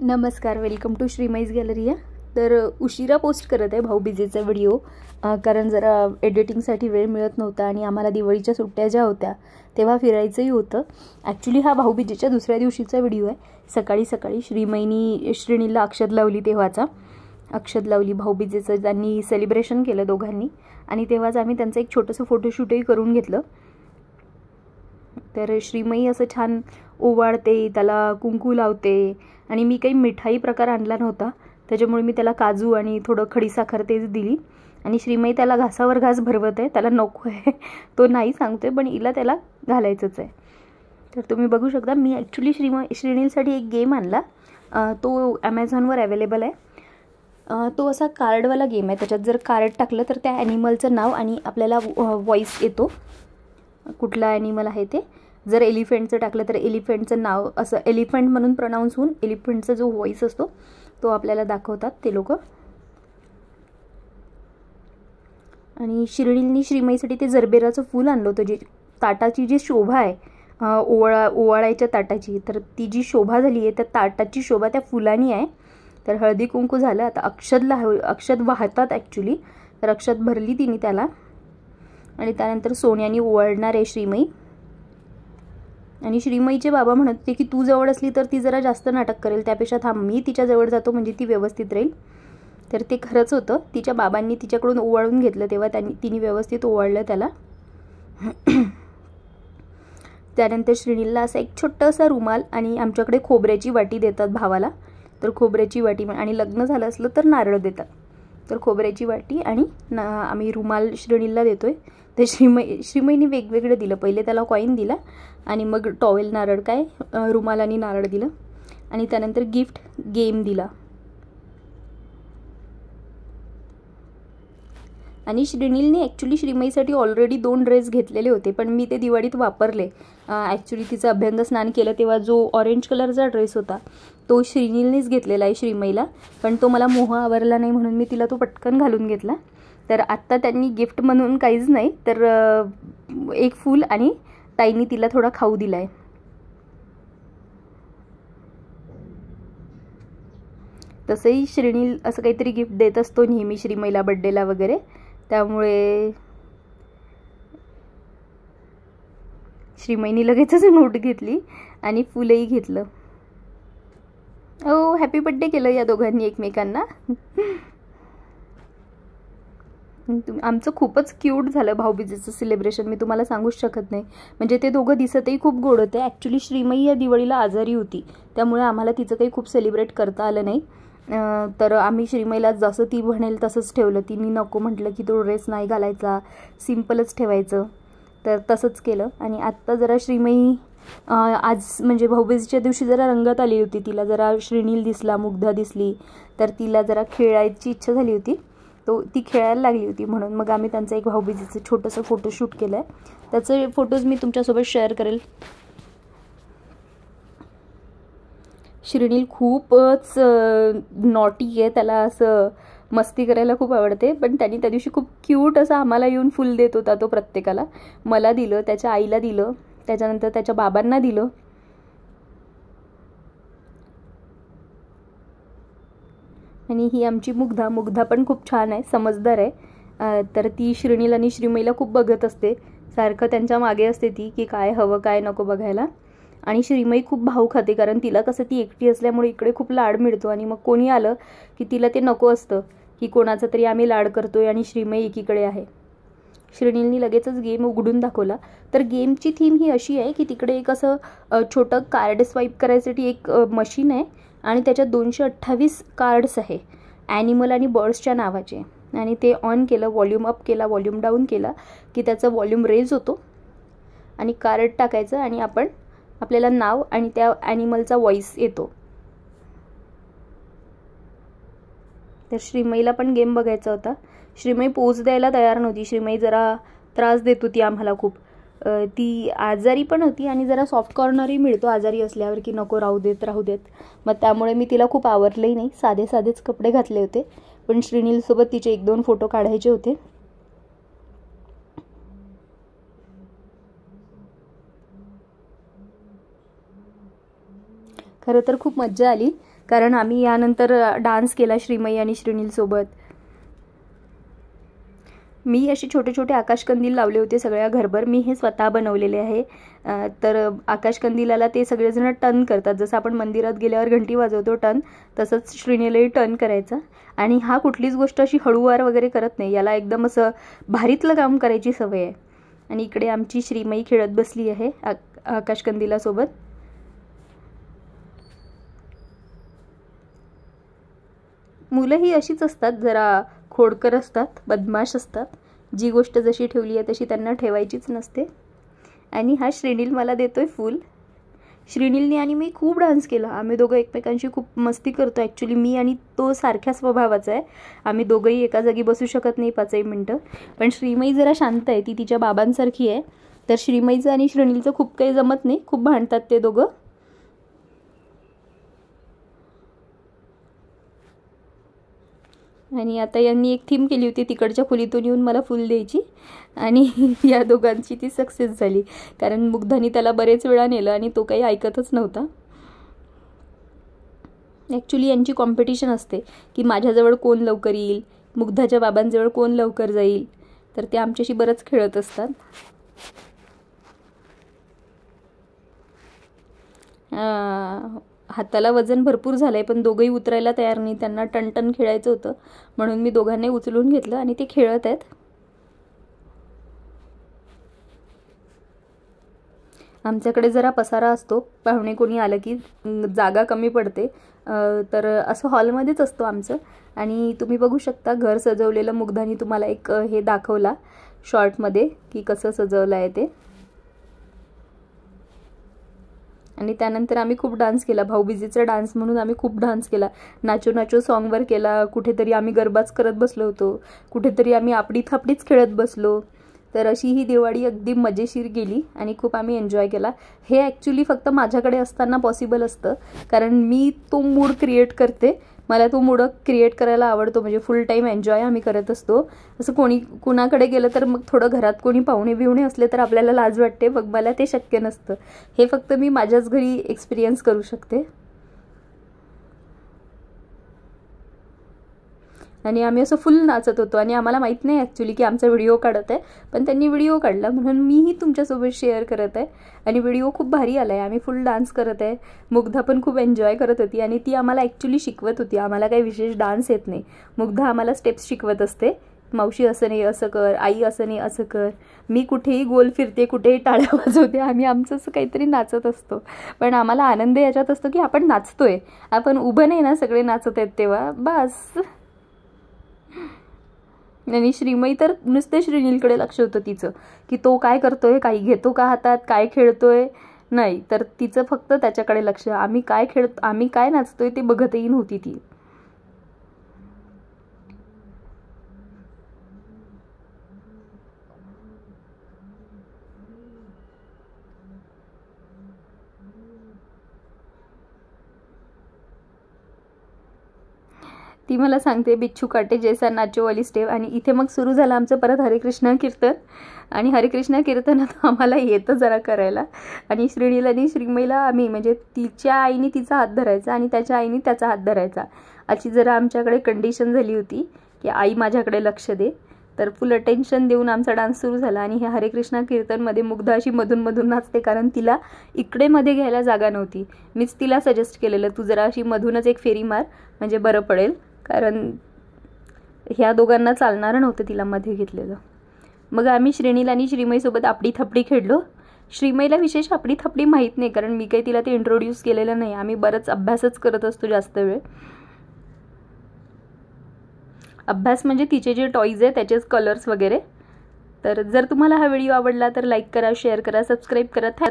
नमस्कार welcome to gallery आहे तर उशिरा पोस्ट करत आहे भाऊबीजेचा व्हिडिओ कारण जरा एडिटिंगसाठी वेळ मिळत नव्हता आणि आम्हाला दिवाळीच्या सुट्ट्या ज्या होत्या तेव्हा फिरायचंही होतं ॲक्च्युली हा भाऊबीजेच्या दुसऱ्या दिवशीचा व्हिडिओ आहे सकाळी सकाळी श्रीमईनी श्रेणीला अक्षद लावली तेव्हाचा अक्षद लावली भाऊबीजेचं त्यांनी सेलिब्रेशन केलं दोघांनी आणि तेव्हाच आम्ही त्यांचं एक छोटंसं फोटोशूटही करून घेतलं तर श्रीमई असं छान ओवाळते त्याला कुंकू लावते आणि मी काही मिठाई प्रकार आणला नव्हता त्याच्यामुळे मी त्याला काजू आणि थोडं खडीसाखर तेच दिली आणि श्रीमई त्याला घासावर घास भरवत आहे त्याला नको आहे तो नाही सांगतो पण इला त्याला घालायचंच आहे तर तुम्ही बघू शकता मी ॲक्च्युली श्रीम श्रीनीलसाठी एक गेम आणला तो ॲमेझॉनवर अवेलेबल आहे तो असा कार्डवाला गेम आहे त्याच्यात जर कार्ड टाकलं तर त्या ॲनिमलचं नाव आणि आपल्याला व्हॉईस येतो कुठला ॲनिमल आहे ते जर एलिफंटचं टाकलं तर एलिफंटचं नाव असं एलिफंट म्हणून प्रनाऊन्स होऊन एलिफंटचा जो व्हॉईस असतो तो आपल्याला दाखवतात ते लोक आणि शिर्डींनी श्रीमईसाठी ते जरबेराचं फूल आणलं होतं जे ताटाची जी शोभा आहे ओवाळा ओवाळायच्या ताटाची तर ती जी शोभा झाली आहे त्या ताटाची शोभा त्या फुलांनी आहे तर हळदी कुंकू झालं आता अक्षद लाह अक्षत वाहतात ॲक्च्युली तर अक्षत भरली तिने त्याला आणि त्यानंतर सोन्याने ओवाळणार आहे श्रीमई आणि श्रीमईचे बाबा म्हणत होते की तू जवळ असली तर ती जरा जास्त नाटक करेल त्यापेक्षा थांब मी तिच्याजवळ जातो म्हणजे ती व्यवस्थित राहील तर ते खरंच होतं तिच्या बाबांनी तिच्याकडून ओवाळून घेतलं तेव्हा त्यांनी तिने व्यवस्थित ओवाळलं त्याला त्यानंतर श्रीनीलला असा एक छोटासा रुमाल आणि आमच्याकडे खोबऱ्याची वाटी देतात भावाला तर खोबऱ्याची वाटी आणि लग्न झालं असलं तर नारळ देतात तर खोबऱ्याची वाटी आणि ना आम्ही रुमाल श्रेणीला देतो आहे ते श्रीमय श्रीमयीने वेगवेगळं दिलं पहिले त्याला कॉईन दिला आणि मग टॉवेल नारळ काय रुमालानी नारळ दिलं आणि त्यानंतर गिफ्ट गेम दिला आणि श्रीनीलने ॲक्च्युली श्रीमईसाठी ऑलरेडी दोन ड्रेस घेतलेले होते पण मी ते दिवाळीत वापरले ॲक्च्युली तिचं अभ्यंग स्नान केलं तेव्हा जो ऑरेंज कलरचा ड्रेस होता तो श्रीनीलनेच घेतलेला आहे श्रीमईला पण तो मला मोह आवरला नाही म्हणून मी तिला तो पटकन घालून घेतला तर आत्ता त्यांनी गिफ्ट म्हणून काहीच नाही तर एक फूल आणि ताईनी तिला थोडा खाऊ दिला आहे तसंही श्रीनील असं काहीतरी गिफ्ट देत असतो नेहमी श्रीमईला बड्डेला वगैरे त्यामुळे श्रीमईनी लगेचच नोट घेतली आणि फुलंही घेतलं हो हॅपी बड्डे केलं या दोघांनी एकमेकांना आमचं खूपच क्यूट झालं भाऊबीजेचं सेलिब्रेशन मी तुम्हाला सांगूच शकत नाही म्हणजे ते दोघं दिसतही खूप गोड होते ॲक्च्युली श्रीमयी या दिवाळीला आजारी होती त्यामुळे आम्हाला तिचं काही खूप सेलिब्रेट करता आलं नाही तर आम्ही श्रीमयीला जसं ती म्हणेल तसंच ठेवलं तिने नको म्हटलं की तो ड्रेस नाही घालायचा सिम्पलच ठेवायचं तर तसंच केलं आणि आत्ता जरा श्रीमयी आज म्हणजे भाऊबीजीच्या दिवशी जरा रंगत आली होती तिला जरा श्रीनील दिसला मुग्धा दिसली तर तिला जरा खेळायची इच्छा झाली होती तो ती खेळायला लागली होती म्हणून मग आम्ही त्यांचं एक भाऊबीजीचं छोटंसं फोटोशूट केलं आहे त्याचे फोटोज मी तुमच्यासोबत शेअर करेल श्रीनील खूपच नॉटी आहे त्याला असं मस्ती करायला खूप आवडते पण त्यांनी त्या दिवशी खूप क्यूट असं आम्हाला येऊन फुल देत होता तो प्रत्येकाला मला दिलं त्याच्या आईला दिलं त्याच्यानंतर त्याच्या बाबांना दिलं आणि ही आमची मुग्धा मुग्धा पण खूप छान आहे समजदार आहे तर ती श्रीनील आणि श्रीमईला खूप बघत असते सारखं त्यांच्या मागे असते ती की काय हवं काय नको बघायला आणि श्रीमई खूप भाऊ खाते कारण तिला कसं ती एकटी असल्यामुळे इकडे खूप लाड मिळतो आणि मग कोणी आलं की तिला ते नको असतं की कोणाचं तरी आम्ही लाड करतोय आणि श्रीमई एकीकडे आहे श्रीनीलनी लगेचच गेम उघडून दाखवला तर गेमची थीम ही अशी आहे की तिकडे एक असं छोटं कार्ड स्वाईप करायसाठी एक मशीन आहे आणि त्याच्यात दोनशे अठ्ठावीस कार्ड्स आहे ॲनिमल आणि बर्ड्सच्या नावाचे आणि ते ऑन केलं वॉल्यूम अप केला वॉल्यूम डाऊन केला की त्याचा वॉल्यूम रेज होतो आणि कार्ड टाकायचं आणि आपण आपल्याला नाव आणि त्या ॲनिमलचा वॉईस येतो तर श्रीमईला पण गेम बघायचा होता श्रीमई पोच द्यायला तयार नव्हती श्रीमई जरा त्रास देत होती आम्हाला खूप ती आजारी पण होती आणि जरा सॉफ्ट कॉर्नरही मिळतो आजारी असल्यावर की नको राहू देत राहू देत मग त्यामुळे मी तिला खूप आवरलंही नाही साधे साधेच कपडे घातले होते पण श्रीनीलसोबत तिचे एक दोन फोटो काढायचे होते खरं तर खूप मज्जा आली कारण आम्ही यानंतर डान्स केला श्रीमयी आणि श्रीनीलसोबत मी असे छोटे छोटे आकाशकंदील लावले होते सगळ्या घरभर मी हे स्वतः बनवलेले आहे तर आकाशकंदिलाला ते सगळेजण टन करतात जसं आपण मंदिरात गेल्यावर घंटी वाजवतो टन तसंच श्रीनीलाही टन करायचा आणि हा कुठलीच गोष्ट अशी हळूवार वगैरे करत नाही याला एकदम असं भारीतलं काम करायची सवय आहे आणि इकडे आमची श्रीमई खेळत बसली आहे आ आकाशकंदिलासोबत मुलं ही अशीच असतात जरा खोडकर असतात बदमाश असतात जी गोष्ट जशी ठेवली आहे तशी त्यांना ठेवायचीच नसते आणि हा श्रीनील मला देतो आहे फूल श्रीनीलने आणि मी खूप डान्स केला आम्ही दोघं एकमेकांशी खूप मस्ती करतो ॲक्च्युली मी आणि तो सारख्या स्वभावाचा आहे आम्ही दोघंही एका जागी बसू शकत नाही पाचही मिनटं पण श्रीमई जरा शांत आहे ती तिच्या बाबांसारखी आहे तर श्रीमयीचं आणि श्रीनीलचं खूप काही जमत नाही खूप भांडतात ते दोघं आणि आता यांनी एक थीम केली होती तिकडच्या खोलीतून येऊन मला फुल द्यायची आणि या दोघांची ती सक्सेस झाली कारण मुग्धानी त्याला बरेच वेळा नेलं आणि तो काही ऐकतच नव्हता ॲक्च्युली यांची कॉम्पिटिशन असते की माझ्याजवळ कोण लवकर येईल मुग्धाच्या बाबांजवळ कोण लवकर जाईल तर ते आमच्याशी बरंच खेळत असतात आ... हाताला वजन भरपूर झालं आहे पण दोघंही उतरायला तयार नाही त्यांना टनटन खेळायचं होतं म्हणून मी दोघांनी उचलून घेतलं आणि ते खेळत आहेत आमच्याकडे जरा पसारा असतो पाहुणे कोणी आलं की जागा कमी पडते तर असं हॉलमध्येच असतो आमचं आणि तुम्ही बघू शकता घर सजवलेलं मुग्धानी तुम्हाला एक हे दाखवला शॉर्टमध्ये की कसं सजवलं आहे ते आणि त्यानंतर आम्ही खूप डान्स केला भाऊबीजीचा डान्स म्हणून आम्ही खूप डान्स केला नाचो नाचो सॉन्गवर केला कुठेतरी आम्ही गरबाच करत बसलो होतो कुठेतरी आम्ही आपडी थापडीच खेळत बसलो तर अशी ही दिवाळी अगदी मजेशीर गेली आणि खूप आम्ही एन्जॉय केला हे ॲक्च्युली फक्त माझ्याकडे असताना पॉसिबल असतं कारण मी तो मूड क्रिएट करते मला तो मूड क्रिएट करायला आवडतो म्हणजे फुल टाईम एन्जॉय आम्ही करत असतो असं कोणी कुणाकडे गेलं तर मग थोडं घरात कोणी पाहुणे बिवणे असले तर आपल्याला लाज वाटते मग मला ते शक्य नसतं हे फक्त मी माझ्याच घरी एक्सपिरियन्स करू शकते आणि आम्ही असं फुल नाचत होतो आणि आम्हाला माहीत नाही ॲक्च्युली की आमचा व्हिडिओ काढत आहे पण त्यांनी व्हिडिओ काढला म्हणून मीही तुमच्यासोबत शेअर करत आहे आणि व्हिडिओ खूप भारी आला आहे आम्ही फुल डान्स करत आहे मुग्धा पण खूप एन्जॉय करत होती आणि ती आम्हाला ॲक्च्युली शिकवत होती आम्हाला काही विशेष डान्स येत नाही मुग्धा आम्हाला स्टेप्स शिकवत असते मावशी असं नाही असं कर आई असं नाही असं कर मी कुठेही गोल फिरते कुठेही टाळ्या वाजवते आम्ही आमचं असं काहीतरी नाचत असतो पण आम्हाला आनंद याच्यात असतो की आपण नाचतोय आपण उभं नाही ना सगळे नाचत आहेत तेव्हा बस आणि श्रीमयी तर नुसते श्रीनीलकडे लक्ष होतं तिचं की तो काय करतोय काही घेतो का हातात काय खेळतोय नाही तर तिचं फक्त त्याच्याकडे लक्ष आम्ही काय खेळ आम्ही काय नाचतोय ते बघतही नव्हती ती ती मला सांगते बिच्छू काटे जैसा नाचो स्टेप आणि इथे मग सुरू झालं आमचं परत हरिकृष्ण कीर्तन आणि कीर्तन आता आम्हाला येतं जरा करायला आणि श्रीणीला आणि श्रीमईला आम्ही म्हणजे तिच्या आईने तिचा हात धरायचा आणि त्याच्या आईने त्याचा हात धरायचा अशी जरा आमच्याकडे कंडिशन झाली होती की आई माझ्याकडे लक्ष दे तर फुल अटेन्शन देऊन आमचा डान्स सुरू झाला आणि हे कृष्ण कीर्तनमध्ये मुग्ध अशी मधून मधून नाचते कारण तिला इकडे मध्ये घ्यायला जागा नव्हती मीच तिला सजेस्ट केलेलं तू जरा अशी मधूनच एक फेरी मार म्हणजे बरं पडेल कारण ह्या दोघांना चालणार नव्हतं तिला मध्ये घेतलेलं मग आम्ही श्रेणीला आणि श्रीमयीसोबत आपडी थपडी खेळलो श्रीमईला विशेष आपली थपडी माहीत नाही कारण मी काही तिला ते इंट्रोड्यूस केलेलं नाही आम्ही बरंच अभ्यासच करत असतो जास्त वेळ अभ्यास म्हणजे तिचे जे टॉईज आहे त्याचेच कलर्स वगैरे तर जर तुम्हाला हा व्हिडिओ आवडला तर लाईक करा शेअर करा सबस्क्राईब करा थॅ